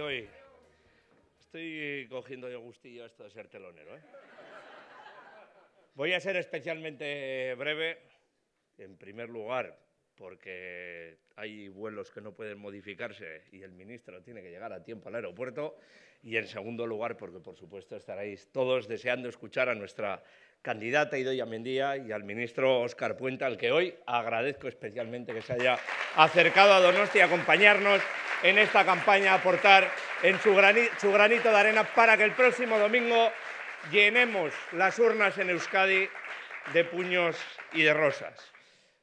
hoy. Estoy eh, cogiendo de gustillo esto de ser telonero. ¿eh? Voy a ser especialmente eh, breve, en primer lugar, porque hay vuelos que no pueden modificarse y el ministro tiene que llegar a tiempo al aeropuerto. Y en segundo lugar, porque por supuesto estaréis todos deseando escuchar a nuestra candidata Idoia Mendía y al ministro Óscar Puente, al que hoy agradezco especialmente que se haya acercado a Donostia y acompañarnos en esta campaña, aportar en su, granito de arena para que el próximo domingo llenemos las urnas en Euskadi de puños y de rosas.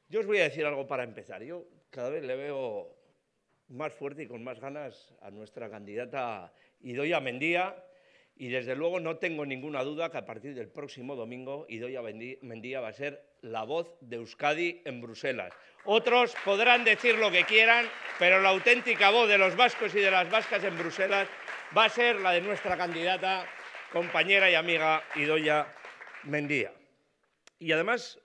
Yo os voy a decir algo para empezar. Yo cada vez le veo más fuerte y con más ganas a nuestra candidata Idoia Mendía y desde luego no tengo ninguna duda que a partir del próximo domingo Idoia Mendía va a ser la voz de Euskadi en Bruselas. Otros podrán decir lo que quieran, pero la auténtica voz de los vascos y de las vascas en Bruselas va a ser la de nuestra candidata, compañera y amiga Idoia Mendía. Y además,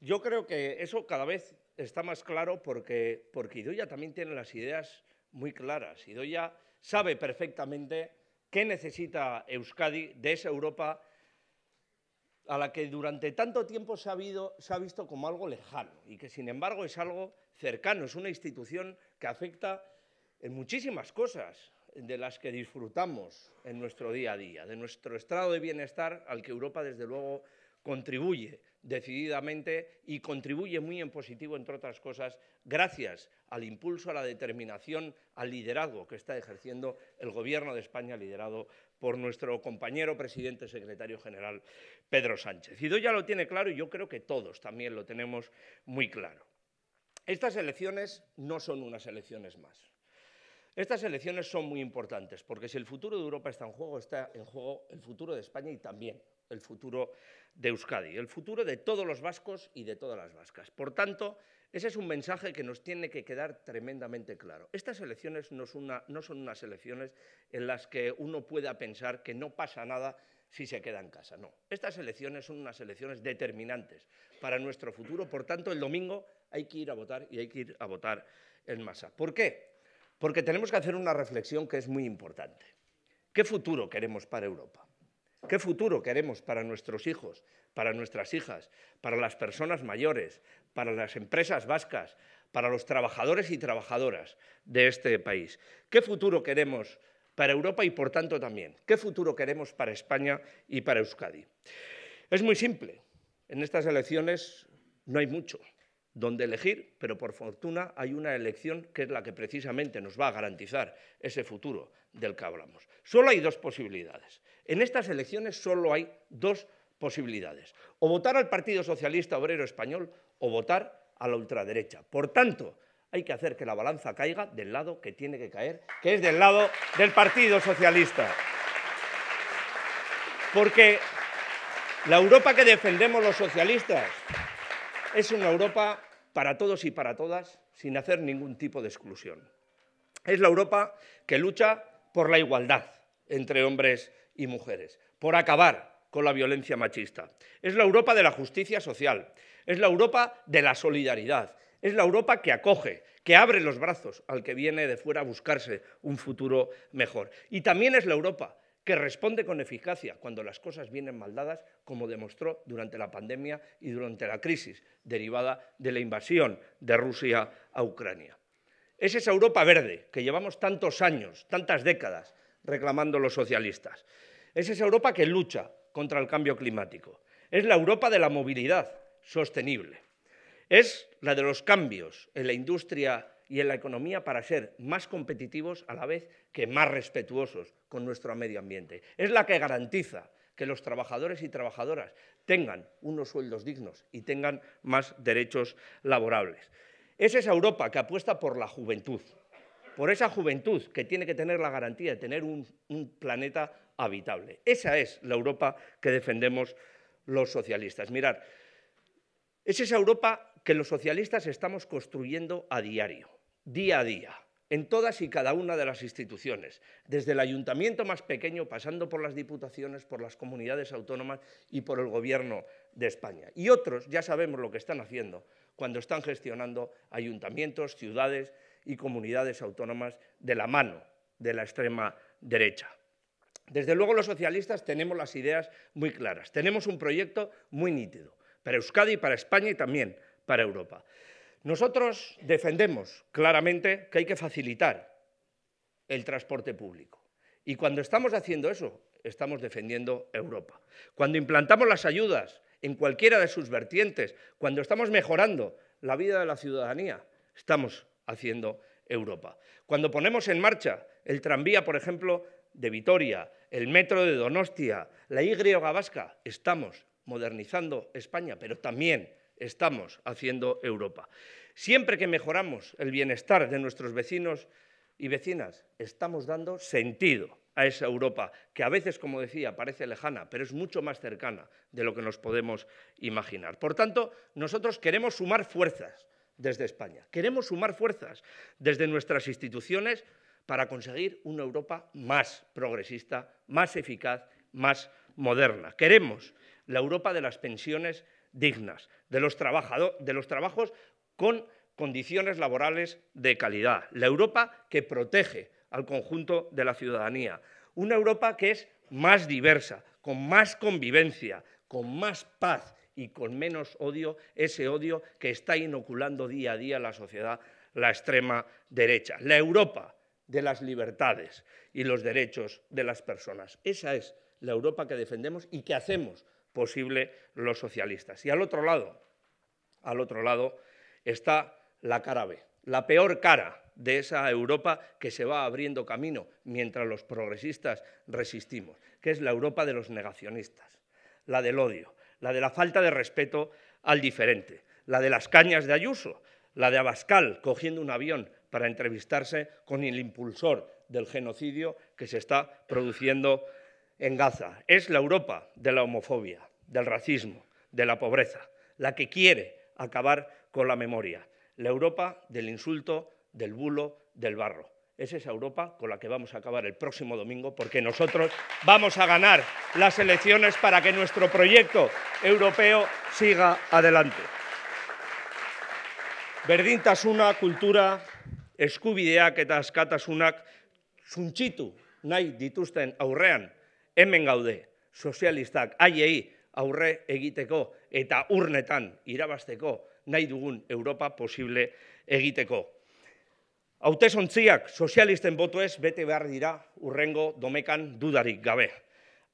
yo creo que eso cada vez está más claro porque, porque Idoia también tiene las ideas muy claras. Idoia sabe perfectamente ¿Qué necesita Euskadi de esa Europa a la que durante tanto tiempo se ha, visto como algo lejano y que sin embargo es algo cercano, es una institución que afecta en muchísimas cosas de las que disfrutamos en nuestro día a día, de nuestro estado de bienestar al que Europa desde luego contribuye decididamente y contribuye muy en positivo, entre otras cosas, gracias al impulso, a la determinación, al liderazgo que está ejerciendo el Gobierno de España, liderado por nuestro compañero presidente secretario general Pedro Sánchez. Y ya lo tiene claro y yo creo que todos también lo tenemos muy claro. Estas elecciones no son unas elecciones más. Estas elecciones son muy importantes porque si el futuro de Europa está en juego, está en juego el futuro de España y también el futuro de Euskadi, el futuro de todos los vascos y de todas las vascas. Por tanto, ese es un mensaje que nos tiene que quedar tremendamente claro. Estas elecciones no son, no son unas elecciones en las que uno pueda pensar que no pasa nada si se queda en casa. No, estas elecciones son unas elecciones determinantes para nuestro futuro. Por tanto, el domingo hay que ir a votar y hay que ir a votar en masa. ¿Por qué? Porque tenemos que hacer una reflexión que es muy importante. ¿Qué futuro queremos para Europa? ¿Qué futuro queremos para nuestros hijos, para nuestras hijas, para las personas mayores, para las empresas vascas, para los trabajadores y trabajadoras de este país? ¿Qué futuro queremos para Europa y, por tanto, también? ¿Qué futuro queremos para España y para Euskadi? Es muy simple. En estas elecciones no hay mucho donde elegir, pero por fortuna hay una elección que es la que precisamente nos va a garantizar ese futuro del que hablamos. Solo hay dos posibilidades. En estas elecciones solo hay dos posibilidades, o votar al Partido Socialista Obrero Español o votar a la ultraderecha. Por tanto, hay que hacer que la balanza caiga del lado que tiene que caer, que es del lado del Partido Socialista. Porque la Europa que defendemos los socialistas es una Europa para todos y para todas, sin hacer ningún tipo de exclusión. Es la Europa que lucha por la igualdad entre hombres y y mujeres, por acabar con la violencia machista. Es la Europa de la justicia social, es la Europa de la solidaridad, es la Europa que acoge, que abre los brazos al que viene de fuera a buscarse un futuro mejor. Y también es la Europa que responde con eficacia cuando las cosas vienen mal dadas, como demostró durante la pandemia y durante la crisis derivada de la invasión de Rusia a Ucrania. Es esa Europa verde que llevamos tantos años, tantas décadas reclamando los socialistas. Es esa Europa que lucha contra el cambio climático. Es la Europa de la movilidad sostenible. Es la de los cambios en la industria y en la economía para ser más competitivos a la vez que más respetuosos con nuestro medio ambiente. Es la que garantiza que los trabajadores y trabajadoras tengan unos sueldos dignos y tengan más derechos laborables. Es esa Europa que apuesta por la juventud, por esa juventud que tiene que tener la garantía de tener un, planeta habitable. Esa es la Europa que defendemos los socialistas. Mirad, es esa Europa que los socialistas estamos construyendo a diario, día a día, en todas y cada una de las instituciones, desde el ayuntamiento más pequeño, pasando por las diputaciones, por las comunidades autónomas y por el gobierno de España. Y otros ya sabemos lo que están haciendo cuando están gestionando ayuntamientos, ciudades y comunidades autónomas de la mano de la extrema derecha. Desde luego los socialistas tenemos las ideas muy claras, tenemos un proyecto muy nítido, para Euskadi, para España y también para Europa. Nosotros defendemos claramente que hay que facilitar el transporte público. Y cuando estamos haciendo eso, estamos defendiendo Europa. Cuando implantamos las ayudas en cualquiera de sus vertientes, cuando estamos mejorando la vida de la ciudadanía, estamos haciendo Europa. Cuando ponemos en marcha el tranvía, por ejemplo, de Vitoria, el metro de Donostia, la Y vasca, estamos modernizando España, pero también estamos haciendo Europa. Siempre que mejoramos el bienestar de nuestros vecinos y vecinas, estamos dando sentido a esa Europa que a veces, como decía, parece lejana, pero es mucho más cercana de lo que nos podemos imaginar. Por tanto, nosotros queremos sumar fuerzas, desde España. Queremos sumar fuerzas desde nuestras instituciones para conseguir una Europa más progresista, más eficaz, más moderna. Queremos la Europa de las pensiones dignas, de los, de los trabajos con condiciones laborales de calidad, la Europa que protege al conjunto de la ciudadanía, una Europa que es más diversa, con más convivencia, con más paz, y con menos odio, ese odio que está inoculando día a día la sociedad, la extrema derecha, la Europa de las libertades y los derechos de las personas. Esa es la Europa que defendemos y que hacemos posible los socialistas. Y al otro lado, al otro lado está la cara B, la peor cara de esa Europa que se va abriendo camino mientras los progresistas resistimos, que es la Europa de los negacionistas, la del odio, la de la falta de respeto al diferente, la de las cañas de Ayuso, la de Abascal cogiendo un avión para entrevistarse con el impulsor del genocidio que se está produciendo en Gaza. Es la Europa de la homofobia, del racismo, de la pobreza, la que quiere acabar con la memoria, la Europa del insulto, del bulo, del barro. es esa Europa con la que vamos a acabar el próximo domingo, porque nosotros vamos a ganar las elecciones para que nuestro proyecto europeo siga adelante. Berdintasuna, kultura, eskubideak eta askatasunak zuntxitu nahi dituzten aurrean, hemen gaude, sozialistak, haiei aurre egiteko eta urnetan irabasteko nahi dugun Europa posible egiteko. Hautesontziak sozialisten botuez bete behar dira urrengo domekan dudarik gabe.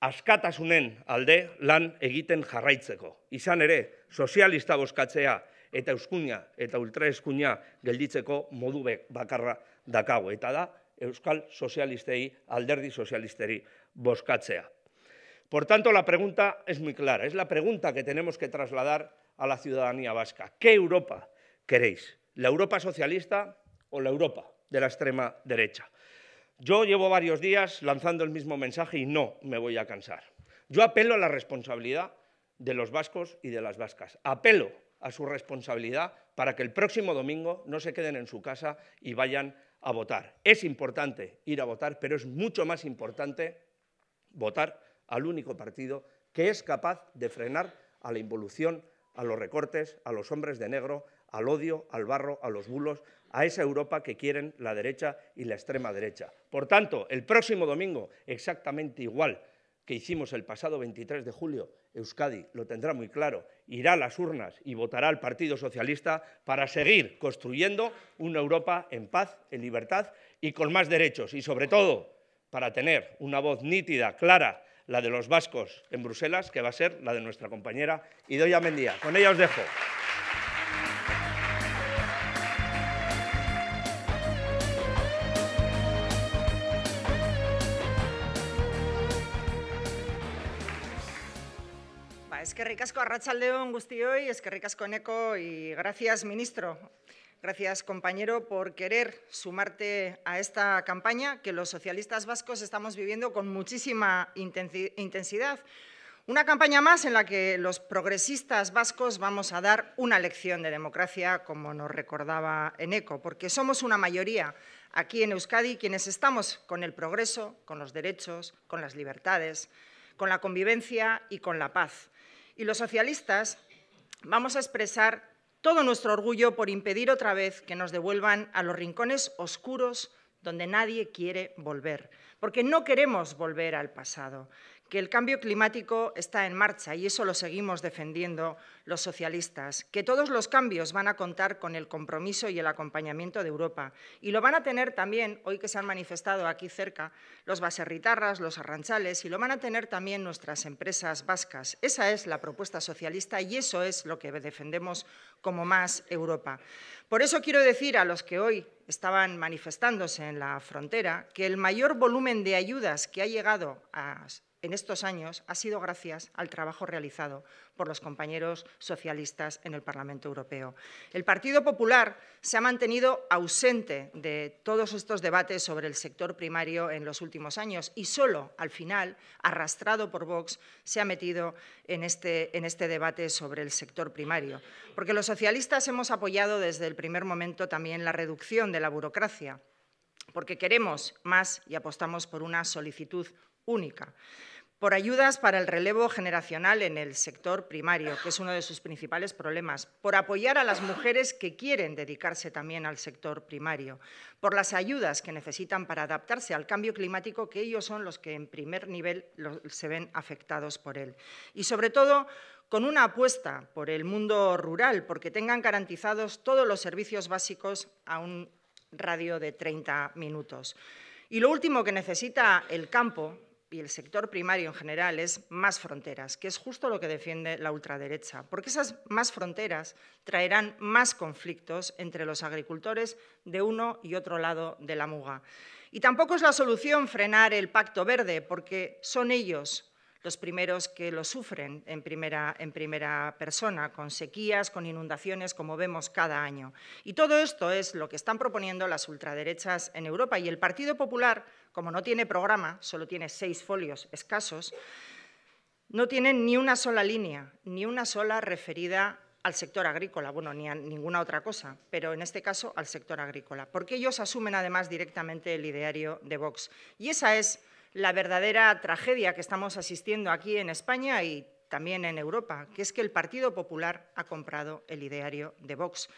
Askatasunen alde lan egiten jarraitzeko. Izan ere, sozialista boskatzea eta euskunia eta ultraeskunia gelditzeko modu bakarra dakago. Eta da, euskal sozialistei alderdi sozialisteri boskatzea. Por tanto, la pregunta es muy clara. Es la pregunta que tenemos que trasladar a la ciudadanía vasca. ¿Qué Europa queréis? ¿La Europa socialista o la Europa de la extrema derecha. Yo llevo varios días lanzando el mismo mensaje y no me voy a cansar. Yo apelo a la responsabilidad de los vascos y de las vascas. Apelo a su responsabilidad para que el próximo domingo no se queden en su casa y vayan a votar. Es importante ir a votar, pero es mucho más importante votar al único partido que es capaz de frenar a la involución, a los recortes, a los hombres de negro, al odio, al barro, a los bulos, a esa Europa que quieren la derecha y la extrema derecha. Por tanto, el próximo domingo, exactamente igual que hicimos el pasado 23 de julio, Euskadi lo tendrá muy claro, irá a las urnas y votará al Partido Socialista para seguir construyendo una Europa en paz, en libertad y con más derechos y sobre todo para tener una voz nítida, clara, la de los vascos en Bruselas, que va a ser la de nuestra compañera Idoia Mendía. Con ella os dejo. ricasco Eskerrik asko es que eskerrik asko Eneco y gracias ministro. Gracias compañero por querer sumarte a esta campaña que los socialistas vascos estamos viviendo con muchísima intensidad. Una campaña más en la que los progresistas vascos vamos a dar una lección de democracia, como nos recordaba Eneco, porque somos una mayoría aquí en Euskadi quienes estamos con el progreso, con los derechos, con las libertades, con la convivencia y con la paz y los socialistas vamos a expresar todo nuestro orgullo por impedir otra vez que nos devuelvan a los rincones oscuros donde nadie quiere volver, porque no queremos volver al pasado que el cambio climático está en marcha y eso lo seguimos defendiendo los socialistas, que todos los cambios van a contar con el compromiso y el acompañamiento de Europa y lo van a tener también, hoy que se han manifestado aquí cerca, los baserritarras, los arranchales y lo van a tener también nuestras empresas vascas. Esa es la propuesta socialista y eso es lo que defendemos como más Europa. Por eso quiero decir a los que hoy estaban manifestándose en la frontera que el mayor volumen de ayudas que ha llegado a en estos años ha sido gracias al trabajo realizado por los compañeros socialistas en el Parlamento Europeo. El Partido Popular se ha mantenido ausente de todos estos debates sobre el sector primario en los últimos años y solo al final, arrastrado por Vox, se ha metido en este, este debate sobre el sector primario. Porque los socialistas hemos apoyado desde el primer momento también la reducción de la burocracia porque queremos más y apostamos por una solicitud única por ayudas para el relevo generacional en el sector primario, que es uno de sus principales problemas, por apoyar a las mujeres que quieren dedicarse también al sector primario, por las ayudas que necesitan para adaptarse al cambio climático, que ellos son los que en primer nivel se ven afectados por él. Y sobre todo, con una apuesta por el mundo rural, porque tengan garantizados todos los servicios básicos a un radio de 30 minutos. Y lo último que necesita el campo y el sector primario en general es más fronteras, que es justo lo que defiende la ultraderecha, porque esas más fronteras traerán más conflictos entre los agricultores de uno y otro lado de la muga. Y tampoco es la solución frenar el pacto verde, porque son ellos los primeros que lo sufren en primera, en primera persona, con sequías, con inundaciones, como vemos cada año. Y todo esto es lo que están proponiendo las ultraderechas en Europa. Y el Partido Popular, como no tiene programa, solo tiene seis folios escasos, no tiene ni una sola línea, ni una sola referida al sector agrícola, bueno, ni a ninguna otra cosa, pero en este caso al sector agrícola, porque ellos asumen además directamente el ideario de Vox. Y esa es la verdadera tragedia que estamos asistiendo aquí en España y también en Europa, que es que el Partido Popular ha comprado el ideario de Vox.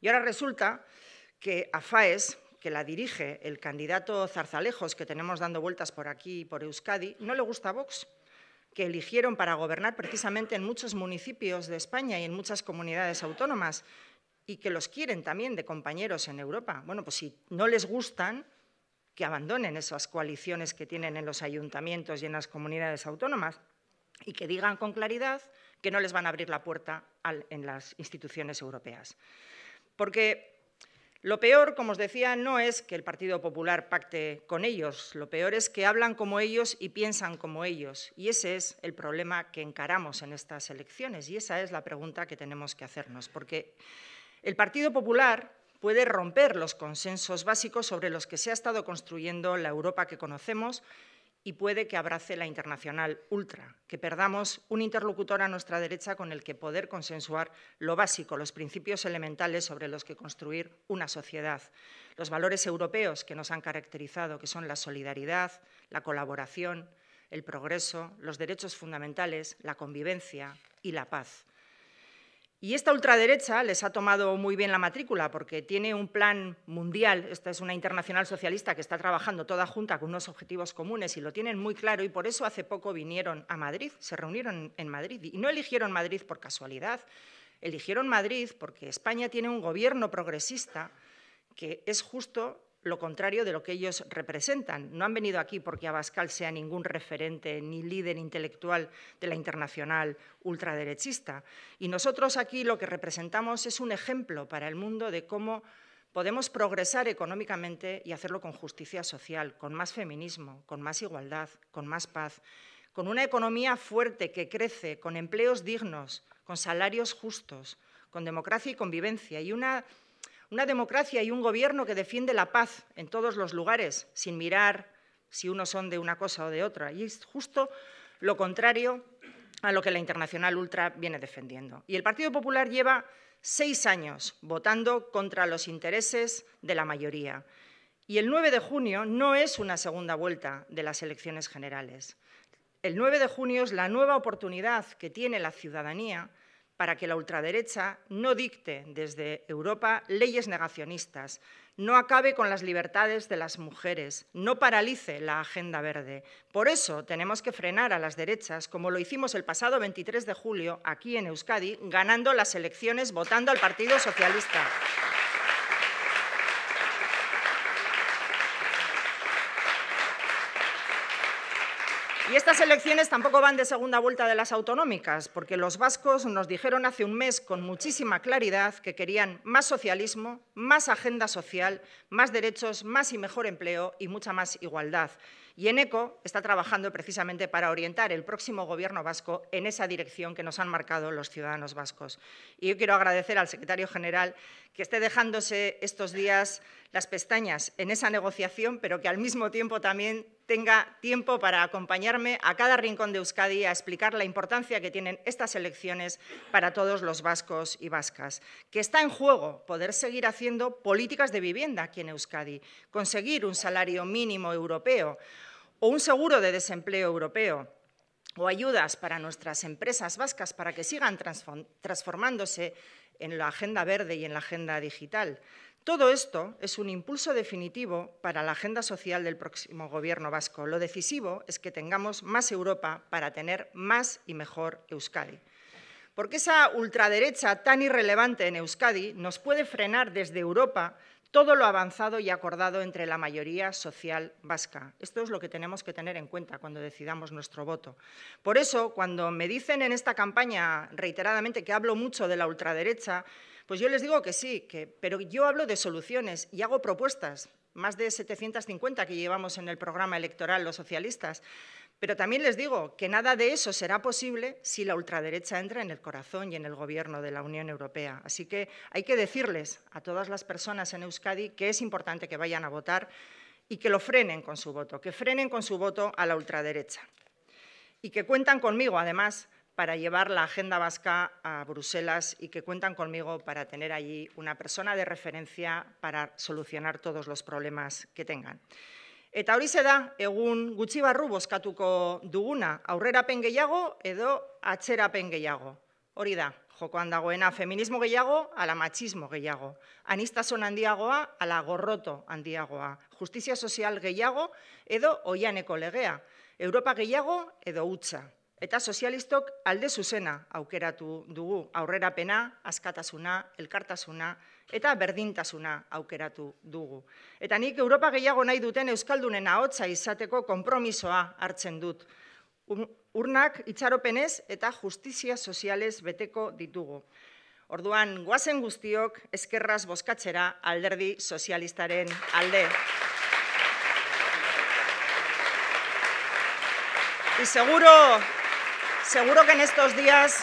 Y ahora resulta que a FAES, que la dirige el candidato Zarzalejos, que tenemos dando vueltas por aquí y por Euskadi, no le gusta Vox, que eligieron para gobernar precisamente en muchos municipios de España y en muchas comunidades autónomas, y que los quieren también de compañeros en Europa. Bueno, pues si no les gustan, que abandonen esas coaliciones que tienen en los ayuntamientos y en las comunidades autónomas y que digan con claridad que no les van a abrir la puerta en las instituciones europeas. Porque lo peor, como os decía, no es que el Partido Popular pacte con ellos, lo peor es que hablan como ellos y piensan como ellos. Y ese es el problema que encaramos en estas elecciones y esa es la pregunta que tenemos que hacernos. Porque el Partido Popular puede romper los consensos básicos sobre los que se ha estado construyendo la Europa que conocemos y puede que abrace la internacional ultra, que perdamos un interlocutor a nuestra derecha con el que poder consensuar lo básico, los principios elementales sobre los que construir una sociedad, los valores europeos que nos han caracterizado, que son la solidaridad, la colaboración, el progreso, los derechos fundamentales, la convivencia y la paz. Y esta ultraderecha les ha tomado muy bien la matrícula porque tiene un plan mundial, esta es una internacional socialista que está trabajando toda junta con unos objetivos comunes y lo tienen muy claro y por eso hace poco vinieron a Madrid, se reunieron en Madrid y no eligieron Madrid por casualidad, eligieron Madrid porque España tiene un gobierno progresista que es justo lo contrario de lo que ellos representan. No han venido aquí porque Abascal sea ningún referente ni líder intelectual de la internacional ultraderechista. Y nosotros aquí lo que representamos es un ejemplo para el mundo de cómo podemos progresar económicamente y hacerlo con justicia social, con más feminismo, con más igualdad, con más paz, con una economía fuerte que crece, con empleos dignos, con salarios justos, con democracia y convivencia y una una democracia y un gobierno que defiende la paz en todos los lugares, sin mirar si unos son de una cosa o de otra. Y es justo lo contrario a lo que la Internacional Ultra viene defendiendo. Y el Partido Popular lleva seis años votando contra los intereses de la mayoría. Y el 9 de junio no es una segunda vuelta de las elecciones generales. El 9 de junio es la nueva oportunidad que tiene la ciudadanía para que la ultraderecha no dicte desde Europa leyes negacionistas, no acabe con las libertades de las mujeres, no paralice la agenda verde. Por eso tenemos que frenar a las derechas, como lo hicimos el pasado 23 de julio aquí en Euskadi, ganando las elecciones votando al Partido Socialista. estas elecciones tampoco van de segunda vuelta de las autonómicas, porque los vascos nos dijeron hace un mes con muchísima claridad que querían más socialismo, más agenda social, más derechos, más y mejor empleo y mucha más igualdad. Y ENECO está trabajando precisamente para orientar el próximo Gobierno vasco en esa dirección que nos han marcado los ciudadanos vascos. Y yo quiero agradecer al secretario general que esté dejándose estos días las pestañas en esa negociación, pero que al mismo tiempo también tenga tiempo para acompañarme a cada rincón de Euskadi a explicar la importancia que tienen estas elecciones para todos los vascos y vascas, que está en juego poder seguir haciendo políticas de vivienda aquí en Euskadi, conseguir un salario mínimo europeo, o un seguro de desempleo europeo o ayudas para nuestras empresas vascas para que sigan transformándose en la agenda verde y en la agenda digital. Todo esto es un impulso definitivo para la agenda social del próximo Gobierno vasco. Lo decisivo es que tengamos más Europa para tener más y mejor Euskadi. Porque esa ultraderecha tan irrelevante en Euskadi nos puede frenar desde Europa todo lo avanzado y acordado entre la mayoría social vasca. Esto es lo que tenemos que tener en cuenta cuando decidamos nuestro voto. Por eso, cuando me dicen en esta campaña reiteradamente que hablo mucho de la ultraderecha, pues yo les digo que sí, que, pero yo hablo de soluciones y hago propuestas, más de 750 que llevamos en el programa electoral los socialistas, pero también les digo que nada de eso será posible si la ultraderecha entra en el corazón y en el gobierno de la Unión Europea. Así que hay que decirles a todas las personas en Euskadi que es importante que vayan a votar y que lo frenen con su voto, que frenen con su voto a la ultraderecha. Y que cuentan conmigo, además, para llevar la agenda vasca a Bruselas y que cuentan conmigo para tener allí una persona de referencia para solucionar todos los problemas que tengan. Eta hori da egun gutxi barru bozkatuko duguna, aurrerapen gehiago edo atzerapen gehiago. Hori da, jokoan dagoena feminismo gehiago ala machismo gehiago. Anistazon handiagoa ala gorroto handiagoa. Justizia sozial gehiago edo oianeko legea. Europa gehiago edo utza. Eta sozialistok alde zuzena aukeratu dugu aurrerapena, askatasuna, elkartasuna, eta berdintasuna aukeratu dugu. Eta nik Europa gehiago nahi duten Euskaldunen ahotsa izateko konpromisoa hartzen dut. Urnak itxaropenez eta justizia sozialez beteko ditugu. Orduan, guazen guztiok eskerraz boskatzera alderdi sozialistaren alde. Y seguro, seguro que en estos días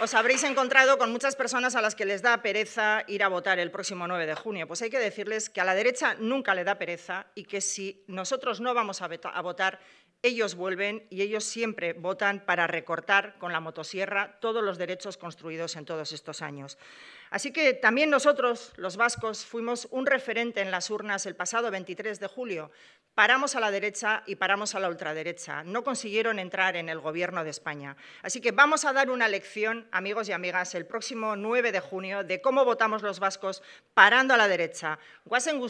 os habréis encontrado con muchas personas a las que les da pereza ir a votar el próximo 9 de junio. Pues hay que decirles que a la derecha nunca le da pereza y que si nosotros no vamos a votar ellos vuelven y ellos siempre votan para recortar con la motosierra todos los derechos construidos en todos estos años. Así que también nosotros, los vascos, fuimos un referente en las urnas el pasado 23 de julio. Paramos a la derecha y paramos a la ultraderecha. No consiguieron entrar en el Gobierno de España. Así que vamos a dar una lección, amigos y amigas, el próximo 9 de junio de cómo votamos los vascos parando a la derecha. Guasen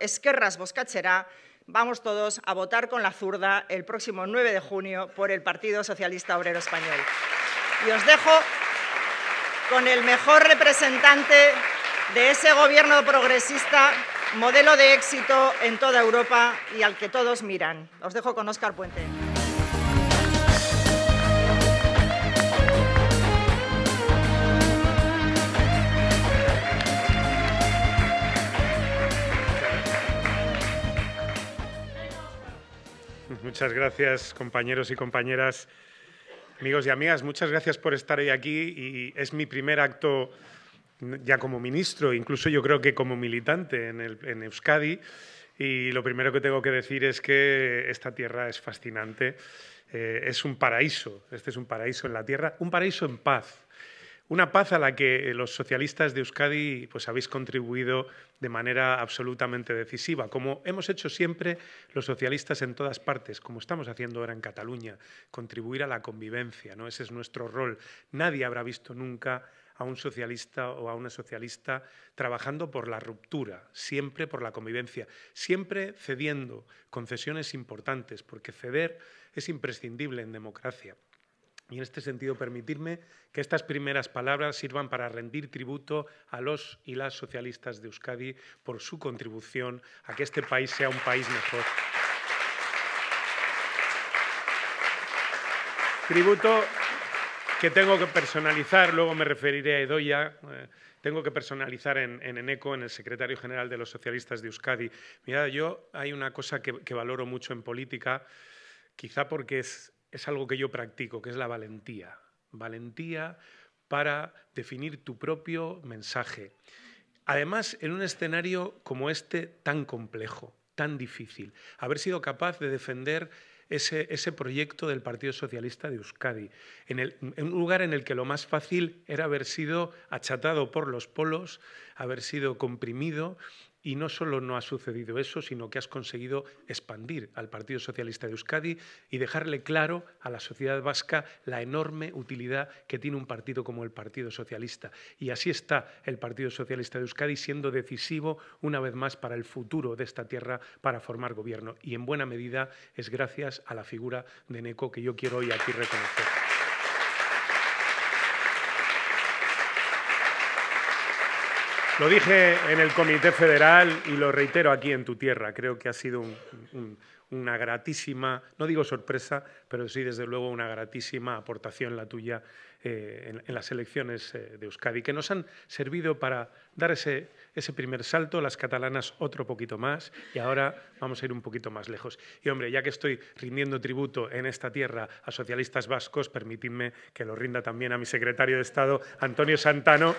esquerras boscacerá vamos todos a votar con la zurda el próximo 9 de junio por el Partido Socialista Obrero Español. Y os dejo con el mejor representante de ese gobierno progresista, modelo de éxito en toda Europa y al que todos miran. Os dejo con Óscar Puente. muchas gracias compañeros y compañeras, amigos y amigas. Muchas gracias por estar hoy aquí y es mi primer acto ya como ministro, incluso yo creo que como militante en, Euskadi. Y lo primero que tengo que decir es que esta tierra es fascinante, eh, es un paraíso, este es un paraíso en la tierra, un paraíso en paz, una paz a la que eh, los socialistas de Euskadi pues, habéis contribuido de manera absolutamente decisiva, como hemos hecho siempre los socialistas en todas partes, como estamos haciendo ahora en Cataluña, contribuir a la convivencia, ¿no? Ese es nuestro rol. Nadie habrá visto nunca a un socialista o a una socialista trabajando por la ruptura, siempre por la convivencia, siempre cediendo concesiones importantes, porque ceder es imprescindible en democracia. Y en este sentido, permitirme que estas primeras palabras sirvan para rendir tributo a los y las socialistas de Euskadi por su contribución a que este país sea un país mejor. Tributo que tengo que personalizar, luego me referiré a Edoya, eh, tengo que personalizar en, ENECO, en el secretario general de los socialistas de Euskadi. Mira, yo hay una cosa que valoro mucho en política, quizá porque es es algo que yo practico, que es la valentía. Valentía para definir tu propio mensaje. Además, en un escenario como este tan complejo, tan difícil, haber sido capaz de defender ese, proyecto del Partido Socialista de Euskadi, en, un lugar en el que lo más fácil era haber sido achatado por los polos, haber sido comprimido y no solo no ha sucedido eso, sino que has conseguido expandir al Partido Socialista de Euskadi y dejarle claro a la sociedad vasca la enorme utilidad que tiene un partido como el Partido Socialista. Y así está el Partido Socialista de Euskadi siendo decisivo una vez más para el futuro de esta tierra para formar gobierno. Y en buena medida es gracias a la figura de Neco que yo quiero hoy aquí reconocer. Lo dije en el Comité Federal y lo reitero aquí en tu tierra. Creo que ha sido una gratísima, no digo sorpresa, pero sí desde luego una gratísima aportación la tuya eh, en, las elecciones eh, de Euskadi, que nos han servido para dar ese, ese primer salto, las catalanas otro poquito más y ahora vamos a ir un poquito más lejos. Y hombre, ya que estoy rindiendo tributo en esta tierra a socialistas vascos, permitidme que lo rinda también a mi secretario de Estado, Antonio Santano.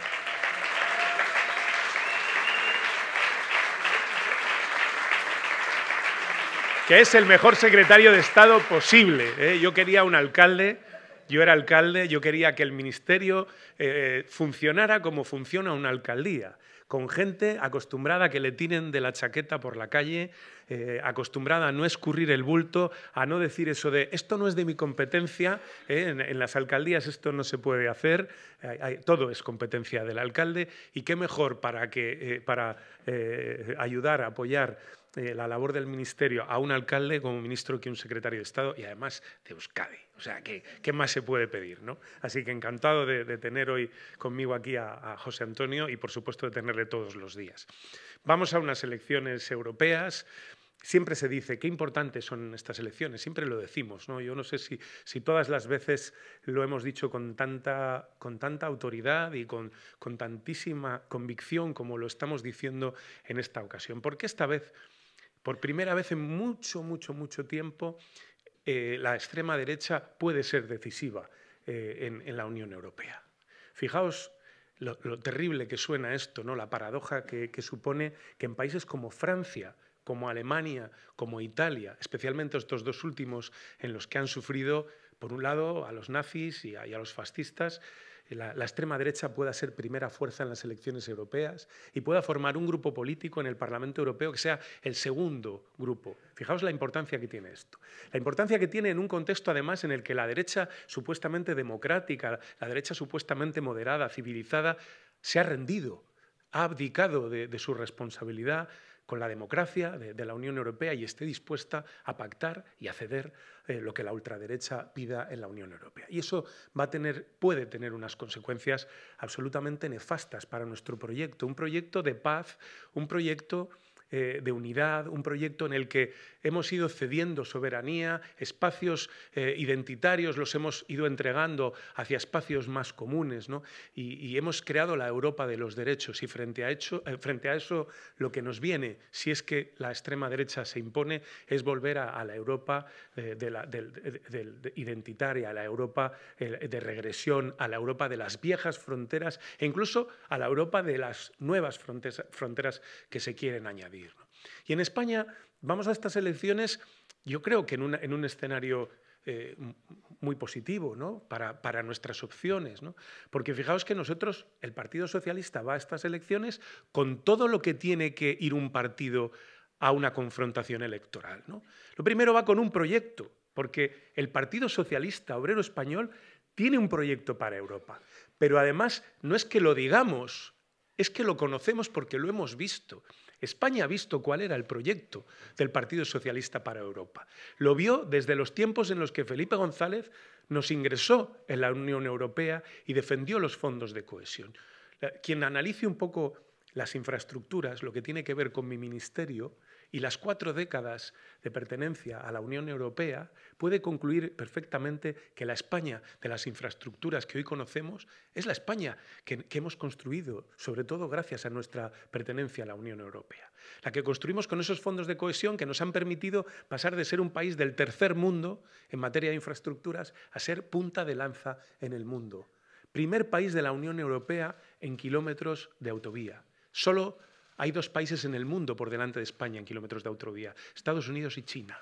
que es el mejor secretario de Estado posible. ¿eh? Yo quería un alcalde, yo era alcalde, yo quería que el ministerio eh, funcionara como funciona una alcaldía con gente acostumbrada a que le tiren de la chaqueta por la calle, eh, acostumbrada a no escurrir el bulto, a no decir eso de esto no es de mi competencia, eh, en, las alcaldías esto no se puede hacer, todo es competencia del alcalde y qué mejor para, que, eh, para ayudar, apoyar la labor del ministerio a un alcalde como ministro que un secretario de Estado y además de Euskadi. O sea, ¿qué, ¿qué, más se puede pedir? ¿no? Así que encantado de, tener hoy conmigo aquí a, a, José Antonio y, por supuesto, de tenerle todos los días. Vamos a unas elecciones europeas. Siempre se dice qué importantes son estas elecciones, siempre lo decimos. ¿no? Yo no sé si, si todas las veces lo hemos dicho con tanta, con tanta autoridad y con, con tantísima convicción como lo estamos diciendo en esta ocasión. Porque esta vez, por primera vez en mucho, mucho, mucho tiempo, eh, la extrema derecha puede ser decisiva eh, en, la Unión Europea. Fijaos lo, terrible que suena esto, ¿no? la paradoja que, supone que en países como Francia, como Alemania, como Italia, especialmente estos dos últimos en los que han sufrido, por un lado, a los nazis y a los fascistas, la, extrema derecha pueda ser primera fuerza en las elecciones europeas y pueda formar un grupo político en el Parlamento Europeo que sea el segundo grupo. Fijaos la importancia que tiene esto. La importancia que tiene en un contexto, además, en el que la derecha supuestamente democrática, la derecha supuestamente moderada, civilizada, se ha rendido, ha abdicado de, su responsabilidad con la democracia de la Unión Europea y esté dispuesta a pactar y a ceder eh, lo que la ultraderecha pida en la Unión Europea. Y eso va a tener, puede tener unas consecuencias absolutamente nefastas para nuestro proyecto, un proyecto de paz, un proyecto eh, de unidad, un proyecto en el que hemos ido cediendo soberanía, espacios eh, identitarios los hemos ido entregando hacia espacios más comunes, y, hemos creado la Europa de los derechos. Y frente a, hecho, eh, frente a eso, lo que nos viene, si es que la extrema derecha se impone, es volver a, la Europa de la, identitaria, a la Europa de regresión, a la Europa de las viejas fronteras e incluso a la Europa de las nuevas fronteras que se quieren añadir. Y en España vamos a estas elecciones, yo creo que en, un escenario eh, muy positivo para, nuestras opciones. Porque fijaos que nosotros, el Partido Socialista va a estas elecciones con todo lo que tiene que ir un partido a una confrontación electoral. Lo primero va con un proyecto, porque el Partido Socialista Obrero Español tiene un proyecto para Europa. Pero además no es que lo digamos, es que lo conocemos porque lo hemos visto. España ha visto cuál era el proyecto del Partido Socialista para Europa. Lo vio desde los tiempos en los que Felipe González nos ingresó en la Unión Europea y defendió los fondos de cohesión. Quien analice un poco las infraestructuras, lo que tiene que ver con mi ministerio, y las cuatro décadas de pertenencia a la Unión Europea, puede concluir perfectamente que la España de las infraestructuras que hoy conocemos es la España que, hemos construido, sobre todo gracias a nuestra pertenencia a la Unión Europea. La que construimos con esos fondos de cohesión que nos han permitido pasar de ser un país del tercer mundo en materia de infraestructuras a ser punta de lanza en el mundo. Primer país de la Unión Europea en kilómetros de autovía. Solo hay dos países en el mundo por delante de España en kilómetros de autovía, Estados Unidos y China.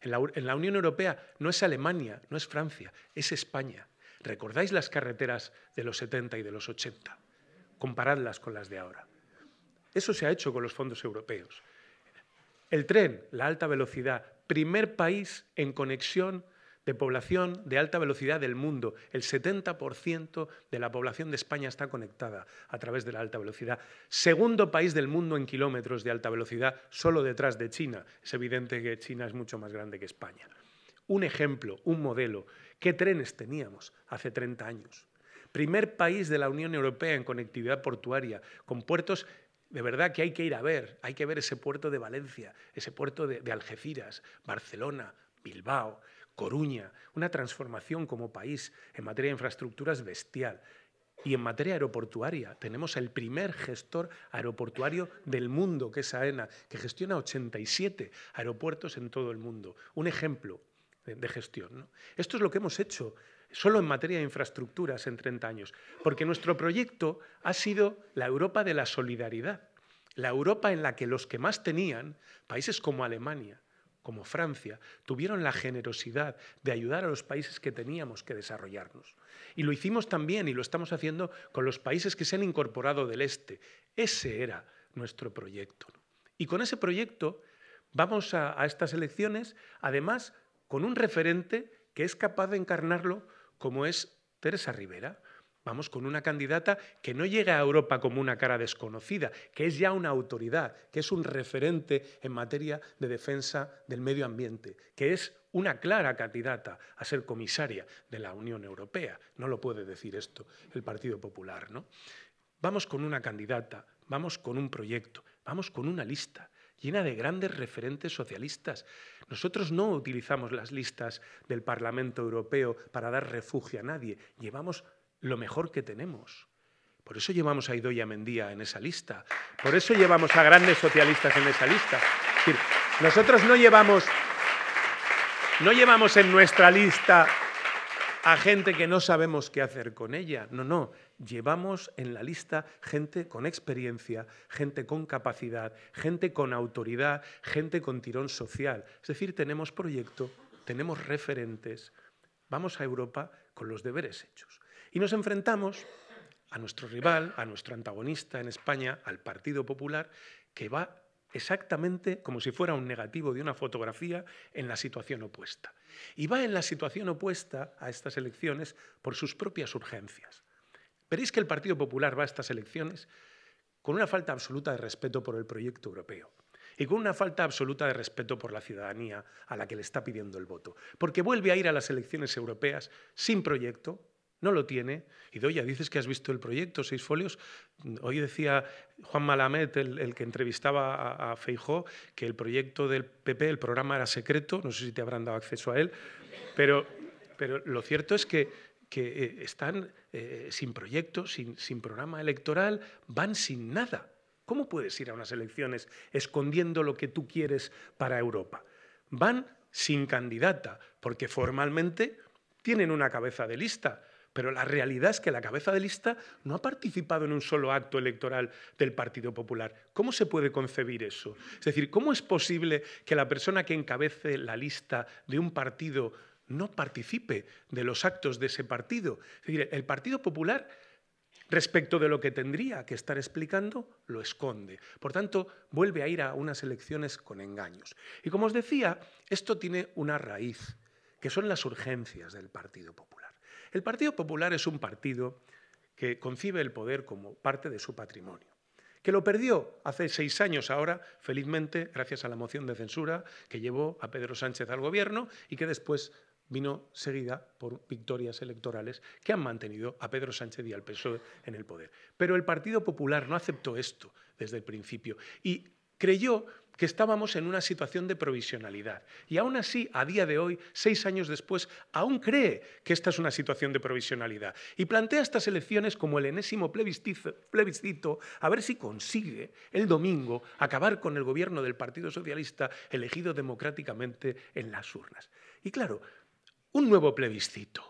En la, Unión Europea no es Alemania, no es Francia, es España. ¿Recordáis las carreteras de los 70 y de los 80? Comparadlas con las de ahora. Eso se ha hecho con los fondos europeos. El tren, la alta velocidad, primer país en conexión de población de alta velocidad del mundo. El 70% de la población de España está conectada a través de la alta velocidad. Segundo país del mundo en kilómetros de alta velocidad, solo detrás de China. Es evidente que China es mucho más grande que España. Un ejemplo, un modelo. ¿Qué trenes teníamos hace 30 años? Primer país de la Unión Europea en conectividad portuaria, con puertos de verdad que hay que ir a ver, hay que ver ese puerto de Valencia, ese puerto de, de Algeciras, Barcelona, Bilbao. Coruña, una transformación como país en materia de infraestructuras bestial. Y en materia aeroportuaria, tenemos el primer gestor aeroportuario del mundo, que es AENA, que gestiona 87 aeropuertos en todo el mundo. Un ejemplo de, gestión. Esto es lo que hemos hecho solo en materia de infraestructuras en 30 años, porque nuestro proyecto ha sido la Europa de la solidaridad, la Europa en la que los que más tenían, países como Alemania, como Francia, tuvieron la generosidad de ayudar a los países que teníamos que desarrollarnos. Y lo hicimos también y lo estamos haciendo con los países que se han incorporado del Este. Ese era nuestro proyecto. Y con ese proyecto vamos a estas elecciones, además, con un referente que es capaz de encarnarlo como es Teresa Rivera, Vamos con una candidata que no llega a Europa como una cara desconocida, que es ya una autoridad, que es un referente en materia de defensa del medio ambiente, que es una clara candidata a ser comisaria de la Unión Europea. No lo puede decir esto el Partido Popular, ¿no? Vamos con una candidata, vamos con un proyecto, vamos con una lista llena de grandes referentes socialistas. Nosotros no utilizamos las listas del Parlamento Europeo para dar refugio a nadie, llevamos lo mejor que tenemos. Por eso llevamos a Idoia Mendía en esa lista. Por eso llevamos a grandes socialistas en esa lista. decir, nosotros no llevamos, no llevamos en nuestra lista a gente que no sabemos qué hacer con ella. No, no. Llevamos en la lista gente con experiencia, gente con capacidad, gente con autoridad, gente con tirón social. Es decir, tenemos proyecto, tenemos referentes. Vamos a Europa con los deberes hechos. Y nos enfrentamos a nuestro rival, a nuestro antagonista en España, al Partido Popular, que va exactamente como si fuera un negativo de una fotografía en la situación opuesta. Y va en la situación opuesta a estas elecciones por sus propias urgencias. Veréis que el Partido Popular va a estas elecciones con una falta absoluta de respeto por el proyecto europeo y con una falta absoluta de respeto por la ciudadanía a la que le está pidiendo el voto, porque vuelve a ir a las elecciones europeas sin proyecto, no lo tiene. Y Doya, dices que has visto el proyecto, seis folios. Hoy decía Juan Malamet, el, que entrevistaba a, Feijó, que el proyecto del PP, el programa era secreto, no sé si te habrán dado acceso a él, pero, lo cierto es que, eh, están eh, sin proyecto, sin, sin programa electoral, van sin nada. ¿Cómo puedes ir a unas elecciones escondiendo lo que tú quieres para Europa? Van sin candidata, porque formalmente tienen una cabeza de lista, pero la realidad es que la cabeza de lista no ha participado en un solo acto electoral del Partido Popular. ¿Cómo se puede concebir eso? Es decir, ¿cómo es posible que la persona que encabece la lista de un partido no participe de los actos de ese partido? Es decir, el Partido Popular respecto de lo que tendría que estar explicando, lo esconde. Por tanto, vuelve a ir a unas elecciones con engaños. Y como os decía, esto tiene una raíz, que son las urgencias del Partido Popular. El Partido Popular es un partido que concibe el poder como parte de su patrimonio que lo perdió hace seis años ahora, felizmente, gracias a la moción de censura que llevó a Pedro Sánchez al gobierno y que después vino seguida por victorias electorales que han mantenido a Pedro Sánchez y al PSOE en el poder. Pero el Partido Popular no aceptó esto desde el principio y creyó que estábamos en una situación de provisionalidad. Y aún así, a día de hoy, seis años después, aún cree que esta es una situación de provisionalidad. Y plantea estas elecciones como el enésimo plebiscito, a ver si consigue el domingo acabar con el gobierno del Partido Socialista elegido democráticamente en las urnas. Y claro, un nuevo plebiscito.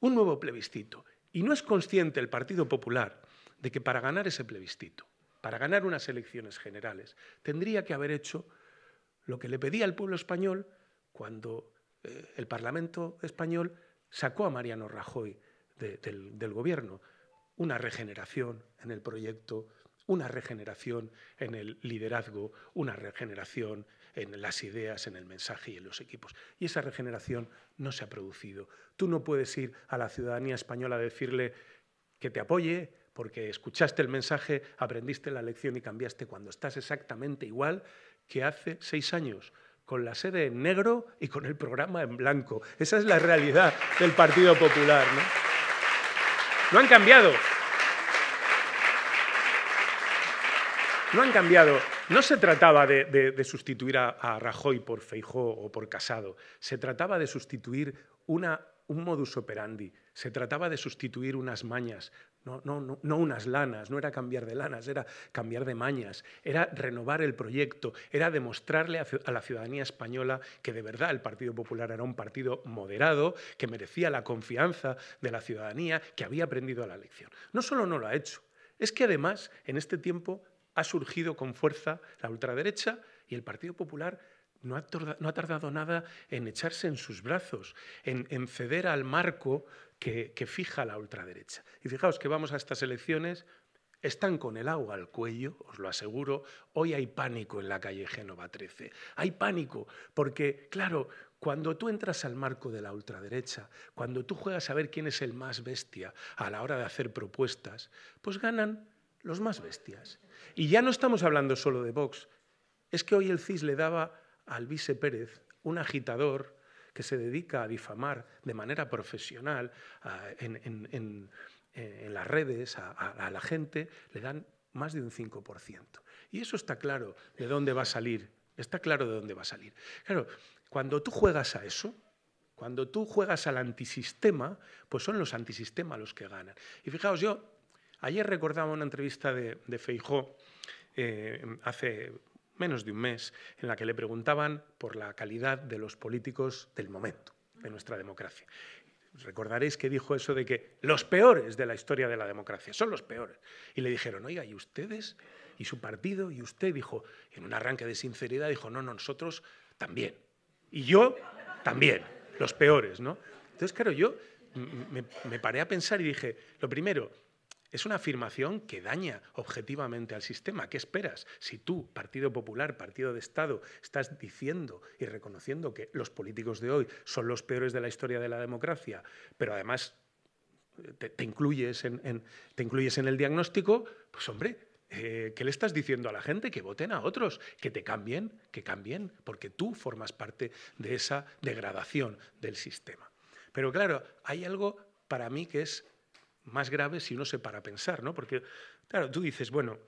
Un nuevo plebiscito. Y no es consciente el Partido Popular de que para ganar ese plebiscito para ganar unas elecciones generales, tendría que haber hecho lo que le pedía el pueblo español cuando eh, el Parlamento español sacó a Mariano Rajoy del, del gobierno. Una regeneración en el proyecto, una regeneración en el liderazgo, una regeneración en las ideas, en el mensaje y en los equipos. Y esa regeneración no se ha producido. Tú no puedes ir a la ciudadanía española a decirle que te apoye, porque escuchaste el mensaje, aprendiste la lección y cambiaste cuando estás exactamente igual que hace seis años, con la sede en negro y con el programa en blanco. Esa es la realidad del Partido Popular. No, han cambiado. No han cambiado. No se trataba de, sustituir a, Rajoy por Feijó o por Casado. Se trataba de sustituir un modus operandi. Se trataba de sustituir unas mañas, no, no, no, unas lanas, no era cambiar de lanas, era cambiar de mañas, era renovar el proyecto, era demostrarle a, la ciudadanía española que de verdad el Partido Popular era un partido moderado, que merecía la confianza de la ciudadanía, que había aprendido la lección. No solo no lo ha hecho, es que además en este tiempo ha surgido con fuerza la ultraderecha y el Partido Popular no ha, tardado nada en echarse en sus brazos, en, ceder al marco que, fija la ultraderecha. Y fijaos que vamos a estas elecciones están con el agua al cuello, os lo aseguro. Hoy hay pánico en la calle Génova 13. Hay pánico porque, claro, cuando tú entras al marco de la ultraderecha, cuando tú juegas a ver quién es el más bestia a la hora de hacer propuestas, pues ganan los más bestias. Y ya no estamos hablando solo de Vox. Es que hoy el CIS le daba al vice Pérez, un agitador, que se dedica a difamar de manera profesional en, las redes a, la gente, le dan más de un 5%. Y eso está claro de dónde va a salir. Está claro de dónde va a salir. Claro, cuando tú juegas a eso, cuando tú juegas al antisistema, pues son los antisistemas los que ganan. Y fijaos, yo ayer recordaba una entrevista de, de Feijó eh, hace menos de un mes, en la que le preguntaban por la calidad de los políticos del momento, de nuestra democracia. Recordaréis que dijo eso de que los peores de la historia de la democracia son los peores. Y le dijeron, oiga, ¿y ustedes? ¿Y su partido? Y usted dijo, en un arranque de sinceridad, dijo, no, nosotros también. Y yo también, los peores, ¿no? Entonces, claro, yo me, me paré a pensar y dije, lo primero, es una afirmación que daña objetivamente al sistema. ¿Qué esperas? Si tú, Partido Popular, Partido de Estado, estás diciendo y reconociendo que los políticos de hoy son los peores de la historia de la democracia, pero además eh, te, incluyes, en, te incluyes en el diagnóstico, pues hombre, eh, ¿Qué le estás diciendo a la gente? Que voten a otros, que te cambien, que cambien, porque tú formas parte de esa degradación del sistema. Pero claro, hay algo para mí que es más grave si uno se para a pensar, ¿no? Porque, claro, tú dices, bueno,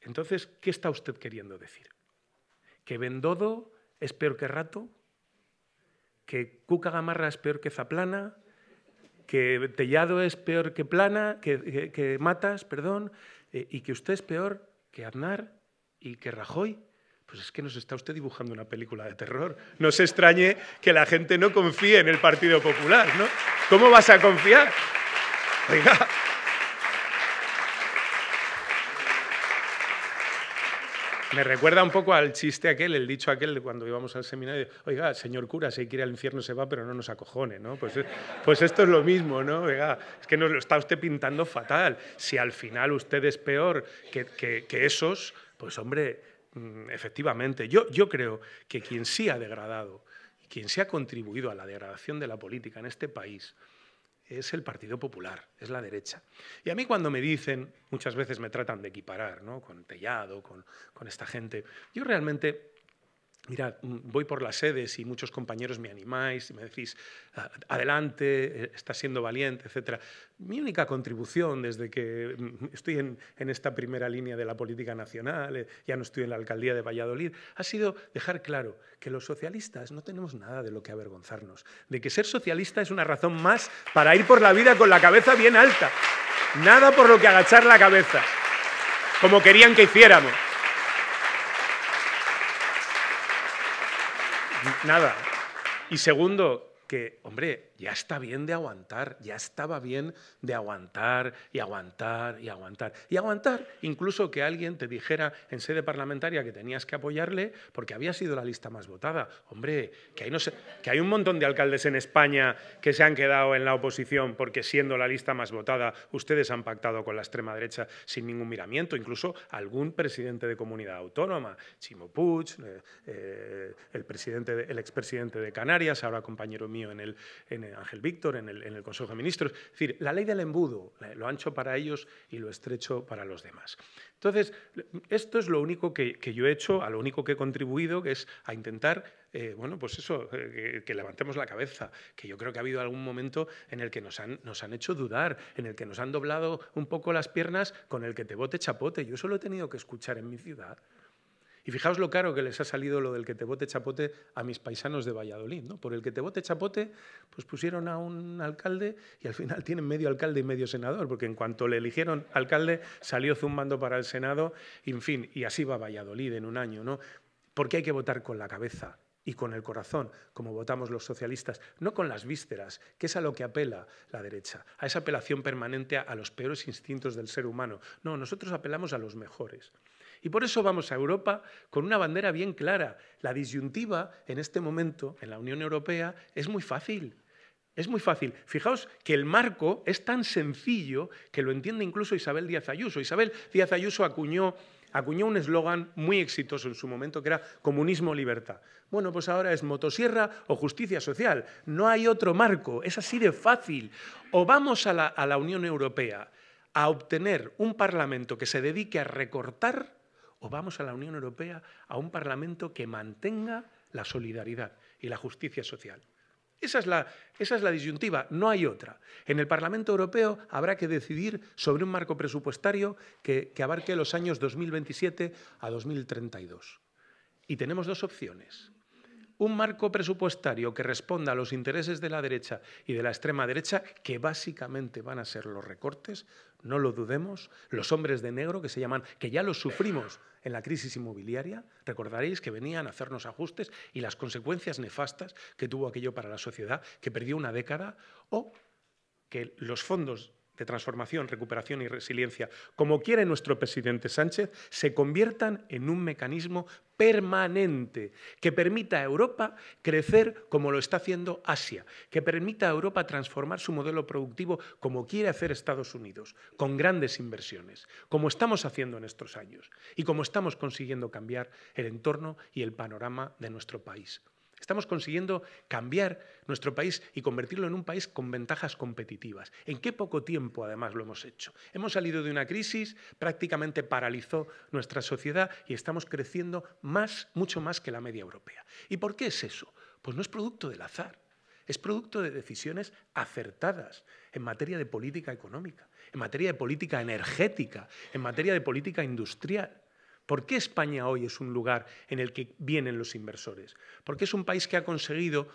entonces, ¿qué está usted queriendo decir? ¿Que Bendodo es peor que Rato? ¿Que Cuca Gamarra es peor que Zaplana? ¿Que Tellado es peor que Plana? ¿Que, que, Matas, perdón? Eh, ¿Y que usted es peor que Aznar y que Rajoy? Pues es que nos está usted dibujando una película de terror. No se extrañe que la gente no confíe en el Partido Popular, ¿no? ¿Cómo vas a confiar? Oiga. Me recuerda un poco al chiste aquel, el dicho aquel de cuando íbamos al seminario, oiga, señor cura, si quiere al infierno se va, pero no nos acojone, ¿no? Pues, eh, pues esto es lo mismo, ¿no? Oiga, es que nos lo está usted pintando fatal. Si al final usted es peor que, esos, pues hombre, mm, efectivamente, yo, yo creo que quien sí ha degradado, quien sí ha contribuido a la degradación de la política en este país, es el Partido Popular, es la derecha. Y a mí cuando me dicen, muchas veces me tratan de equiparar, ¿no? Con Tellado, con, con esta gente, yo realmente Mira, mm, voy por las sedes y muchos compañeros me animáis y me decís, adelante, eh, estás siendo valiente, etc. Mi única contribución desde que mm, estoy en, en, esta primera línea de la política nacional, eh, ya no estoy en la alcaldía de Valladolid, ha sido dejar claro que los socialistas no tenemos nada de lo que avergonzarnos, de que ser socialista es una razón más para ir por la vida con la cabeza bien alta, nada por lo que agachar la cabeza, como querían que hiciéramos. nada. Y segundo, que, hombre, ya está bien de aguantar, ya estaba bien de aguantar y aguantar y aguantar. Y aguantar incluso que alguien te dijera en sede parlamentaria que tenías que apoyarle porque había sido la lista más votada. Hombre, que hay, no sé, que hay un montón de alcaldes en España que se han quedado en la oposición porque siendo la lista más votada ustedes han pactado con la extrema derecha sin ningún miramiento, incluso algún presidente de comunidad autónoma, Chimo Puig, eh, eh, el, presidente el expresidente de Canarias, ahora compañero mío en el, Ángel Víctor, en el, Consejo de Ministros. Es decir, la ley del embudo, lo ancho para ellos y lo estrecho para los demás. Entonces, esto es lo único que, yo he hecho, a lo único que he contribuido, que es a intentar eh, bueno, pues eso, eh, que, levantemos la cabeza, que yo creo que ha habido algún momento en el que nos han, hecho dudar, en el que nos han doblado un poco las piernas con el que te bote chapote. Yo eso lo he tenido que escuchar en mi ciudad. Y fijaos lo caro que les ha salido lo del que te vote chapote a mis paisanos de Valladolid. ¿no? Por el que te vote chapote, pues pusieron a un alcalde y al final tienen medio alcalde y medio senador, porque en cuanto le eligieron alcalde salió zumbando para el Senado, en fin, y así va Valladolid en un año. ¿no? Porque hay que votar con la cabeza y con el corazón, como votamos los socialistas, no con las vísceras, que es a lo que apela la derecha, a esa apelación permanente a los peores instintos del ser humano. No, nosotros apelamos a los mejores. Y por eso vamos a Europa con una bandera bien clara. La disyuntiva en este momento en la Unión Europea es muy fácil. Es muy fácil. Fijaos que el marco es tan sencillo que lo entiende incluso Isabel Díaz Ayuso. Isabel Díaz Ayuso acuñó, acuñó un eslogan muy exitoso en su momento que era comunismo-libertad. Bueno, pues ahora es motosierra o justicia social. No hay otro marco. Es así de fácil. O vamos a la, a la Unión Europea a obtener un parlamento que se dedique a recortar o vamos a la Unión Europea, a un Parlamento que mantenga la solidaridad y la justicia social. Esa es, la, esa es la disyuntiva, no hay otra. En el Parlamento Europeo habrá que decidir sobre un marco presupuestario que, abarque los años 2027 a 2032. Y tenemos dos opciones un marco presupuestario que responda a los intereses de la derecha y de la extrema derecha, que básicamente van a ser los recortes, no lo dudemos, los hombres de negro que se llaman, que ya los sufrimos en la crisis inmobiliaria, recordaréis que venían a hacernos ajustes y las consecuencias nefastas que tuvo aquello para la sociedad, que perdió una década, o que los fondos de transformación, recuperación y resiliencia, como quiere nuestro presidente Sánchez, se conviertan en un mecanismo permanente que permita a Europa crecer como lo está haciendo Asia, que permita a Europa transformar su modelo productivo como quiere hacer Estados Unidos, con grandes inversiones, como estamos haciendo en estos años y como estamos consiguiendo cambiar el entorno y el panorama de nuestro país. Estamos consiguiendo cambiar nuestro país y convertirlo en un país con ventajas competitivas. ¿En qué poco tiempo, además, lo hemos hecho? Hemos salido de una crisis, prácticamente paralizó nuestra sociedad y estamos creciendo más, mucho más que la media europea. ¿Y por qué es eso? Pues no es producto del azar. Es producto de decisiones acertadas en materia de política económica, en materia de política energética, en materia de política industrial. ¿Por qué España hoy es un lugar en el que vienen los inversores? Porque es un país que ha conseguido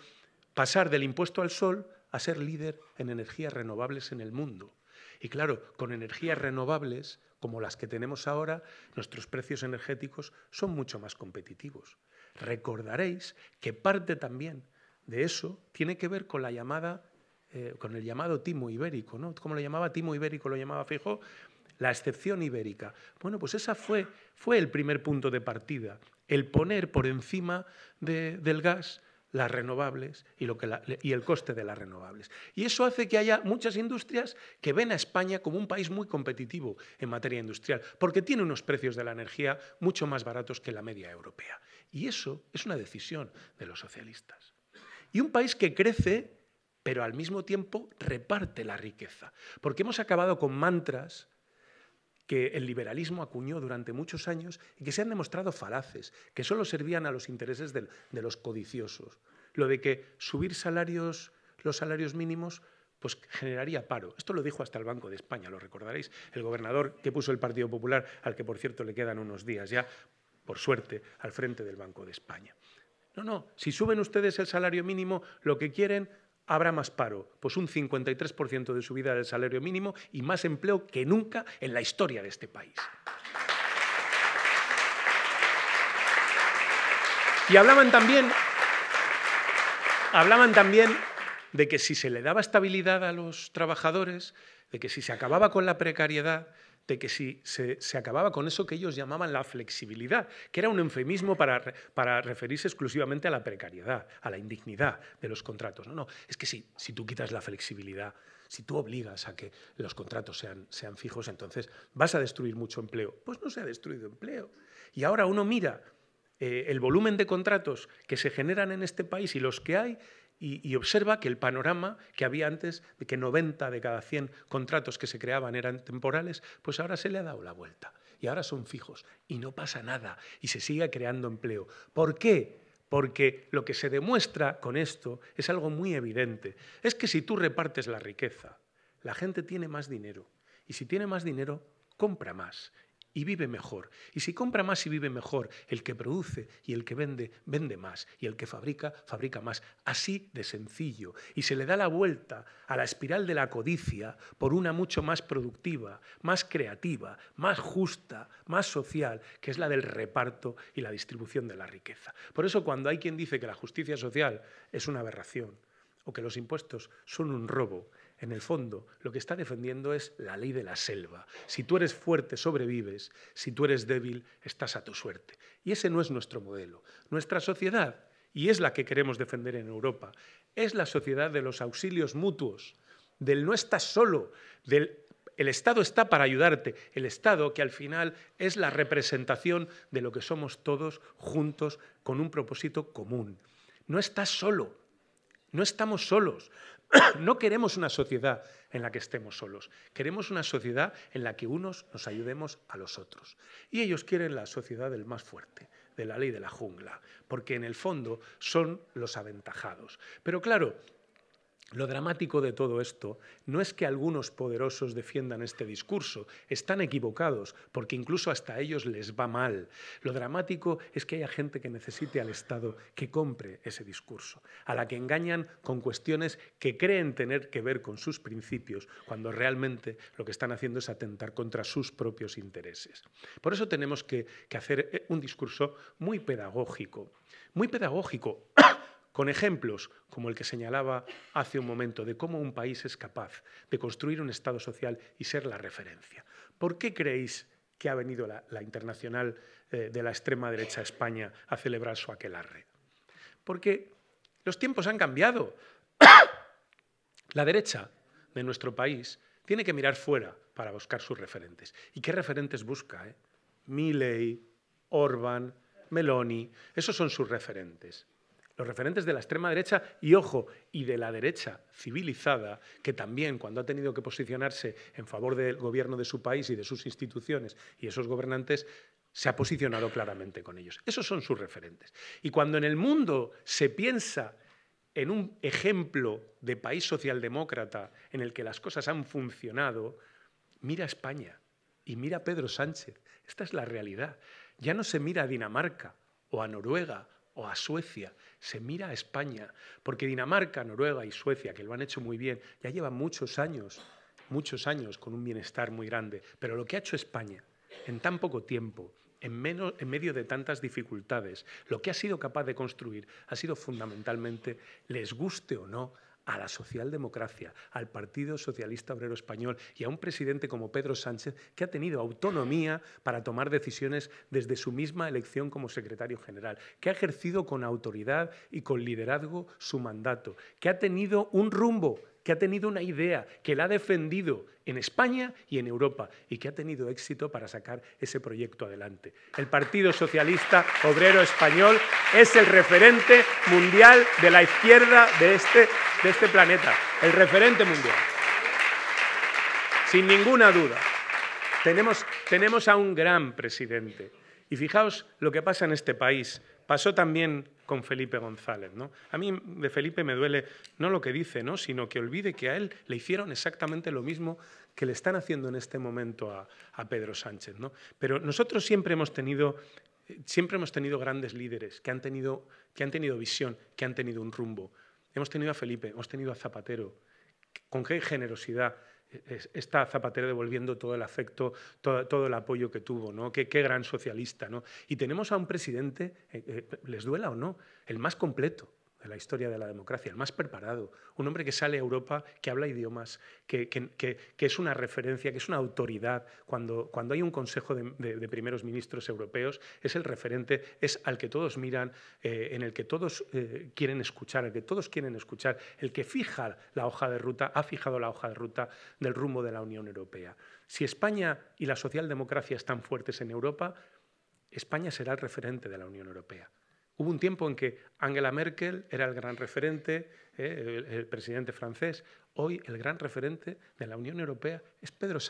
pasar del impuesto al sol a ser líder en energías renovables en el mundo. Y claro, con energías renovables como las que tenemos ahora, nuestros precios energéticos son mucho más competitivos. Recordaréis que parte también de eso tiene que ver con la llamada eh, con el llamado timo ibérico, ¿no? ¿Cómo lo llamaba? Timo ibérico lo llamaba Fijo, la excepción ibérica. Bueno, pues esa fue, fue el primer punto de partida, el poner por encima del gas las renovables y, y el coste de las renovables. Y eso hace que haya muchas industrias que ven a España como un país muy competitivo en materia industrial, porque tiene unos precios de la energía mucho más baratos que la media europea. Y eso es una decisión de los socialistas. Y un país que crece, pero al mismo tiempo reparte la riqueza, porque hemos acabado con mantras que el liberalismo acuñó durante muchos años y que se han demostrado falaces, que solo servían a los intereses de, los codiciosos. Lo de que subir salarios, los salarios mínimos pues generaría paro. Esto lo dijo hasta el Banco de España, lo recordaréis, el gobernador que puso el Partido Popular, al que por cierto le quedan unos días ya, por suerte, al frente del Banco de España. No, no, si suben ustedes el salario mínimo, lo que quieren habrá más paro, pues un 53% de subida del salario mínimo y más empleo que nunca en la historia de este país. Y hablaban también, hablaban también de que si se le daba estabilidad a los trabajadores, de que si se acababa con la precariedad, de que si se, acababa con eso que ellos llamaban la flexibilidad, que era un eufemismo para, referirse exclusivamente a la precariedad, a la indignidad de los contratos. No, no, es que si, si tú quitas la flexibilidad, si tú obligas a que los contratos sean, sean fijos, entonces vas a destruir mucho empleo. Pues no se ha destruido empleo. Y ahora uno mira eh, el volumen de contratos que se generan en este país y los que hay, y, observa que el panorama que había antes de que 90 de cada 100 contratos que se creaban eran temporales, pues ahora se le ha dado la vuelta y ahora son fijos y no pasa nada y se sigue creando empleo. ¿Por qué? Porque lo que se demuestra con esto es algo muy evidente. Es que si tú repartes la riqueza, la gente tiene más dinero. Y si tiene más dinero, compra más y vive mejor. Y si compra más y vive mejor, el que produce y el que vende, vende más. Y el que fabrica, fabrica más. Así de sencillo. Y se le da la vuelta a la espiral de la codicia por una mucho más productiva, más creativa, más justa, más social, que es la del reparto y la distribución de la riqueza. Por eso cuando hay quien dice que la justicia social es una aberración o que los impuestos son un robo, en el fondo, lo que está defendiendo es la ley de la selva. Si tú eres fuerte, sobrevives. Si tú eres débil, estás a tu suerte. Y ese no es nuestro modelo. Nuestra sociedad, y es la que queremos defender en Europa, es la sociedad de los auxilios mutuos, del no estás solo, del el Estado está para ayudarte, el Estado que al final es la representación de lo que somos todos juntos con un propósito común. No estás solo, no estamos solos. No queremos una sociedad en la que estemos solos, queremos una sociedad en la que unos nos ayudemos a los otros. Y ellos quieren la sociedad del más fuerte, de la ley de la jungla, porque en el fondo son los aventajados. Pero claro, lo dramático de todo esto no es que algunos poderosos defiendan este discurso, están equivocados, porque incluso hasta ellos les va mal. Lo dramático es que haya gente que necesite al Estado que compre ese discurso, a la que engañan con cuestiones que creen tener que ver con sus principios, cuando realmente lo que están haciendo es atentar contra sus propios intereses. Por eso tenemos que, que hacer eh, un discurso muy pedagógico, muy pedagógico, con ejemplos como el que señalaba hace un momento de cómo un país es capaz de construir un Estado social y ser la referencia. ¿Por qué creéis que ha venido la, internacional eh, de la extrema derecha a España a celebrar su aquelarre? Porque los tiempos han cambiado. la derecha de nuestro país tiene que mirar fuera para buscar sus referentes. ¿Y qué referentes busca? Eh? Milley, Orban, Meloni, esos son sus referentes los referentes de la extrema derecha y, ojo, y de la derecha civilizada, que también cuando ha tenido que posicionarse en favor del gobierno de su país y de sus instituciones y esos gobernantes, se ha posicionado claramente con ellos. Esos son sus referentes. Y cuando en el mundo se piensa en un ejemplo de país socialdemócrata en el que las cosas han funcionado, mira España y mira Pedro Sánchez. Esta es la realidad. Ya no se mira a Dinamarca o a Noruega o a Suecia se mira a España, porque Dinamarca, Noruega y Suecia, que lo han hecho muy bien, ya llevan muchos años, muchos años con un bienestar muy grande, pero lo que ha hecho España en tan poco tiempo, en, medio de tantas dificultades, lo que ha sido capaz de construir ha sido fundamentalmente, les guste o no, a la socialdemocracia, al Partido Socialista Obrero Español y a un presidente como Pedro Sánchez que ha tenido autonomía para tomar decisiones desde su misma elección como secretario general, que ha ejercido con autoridad y con liderazgo su mandato, que ha tenido un rumbo que ha tenido una idea, que la ha defendido en España y en Europa y que ha tenido éxito para sacar ese proyecto adelante. El Partido Socialista Obrero Español es el referente mundial de la izquierda de este, este planeta, el referente mundial. Sin ninguna duda, tenemos, tenemos a un gran presidente. Y fijaos lo que pasa en este país. Pasó también con Felipe González. ¿no? A mí de Felipe me duele no lo que dice, ¿no? sino que olvide que a él le hicieron exactamente lo mismo que le están haciendo en este momento a, Pedro Sánchez. ¿no? Pero nosotros siempre hemos tenido siempre hemos tenido grandes líderes que han tenido, que han tenido visión, que han tenido un rumbo. Hemos tenido a Felipe, hemos tenido a Zapatero, con qué generosidad está Zapatero devolviendo todo el afecto, todo, el apoyo que tuvo, ¿no? Qué, gran socialista, ¿no? Y tenemos a un presidente, eh, eh, les duela o no, el más completo, de la historia de la democracia, el más preparado, un hombre que sale a Europa, que habla idiomas, que, es una referencia, que es una autoridad. Cuando, hay un Consejo de, Primeros Ministros europeos, es el referente, es al que todos miran, eh, en el que todos eh, quieren escuchar, el que todos quieren escuchar, el que fija la hoja de ruta, ha fijado la hoja de ruta del rumbo de la Unión Europea. Si España y la socialdemocracia están fuertes en Europa, España será el referente de la Unión Europea. Hubo un tiempo en que Angela Merkel era el gran referente, eh, el presidente francés. Hoy el gran referente de la Unión Europea es Pedro Sánchez.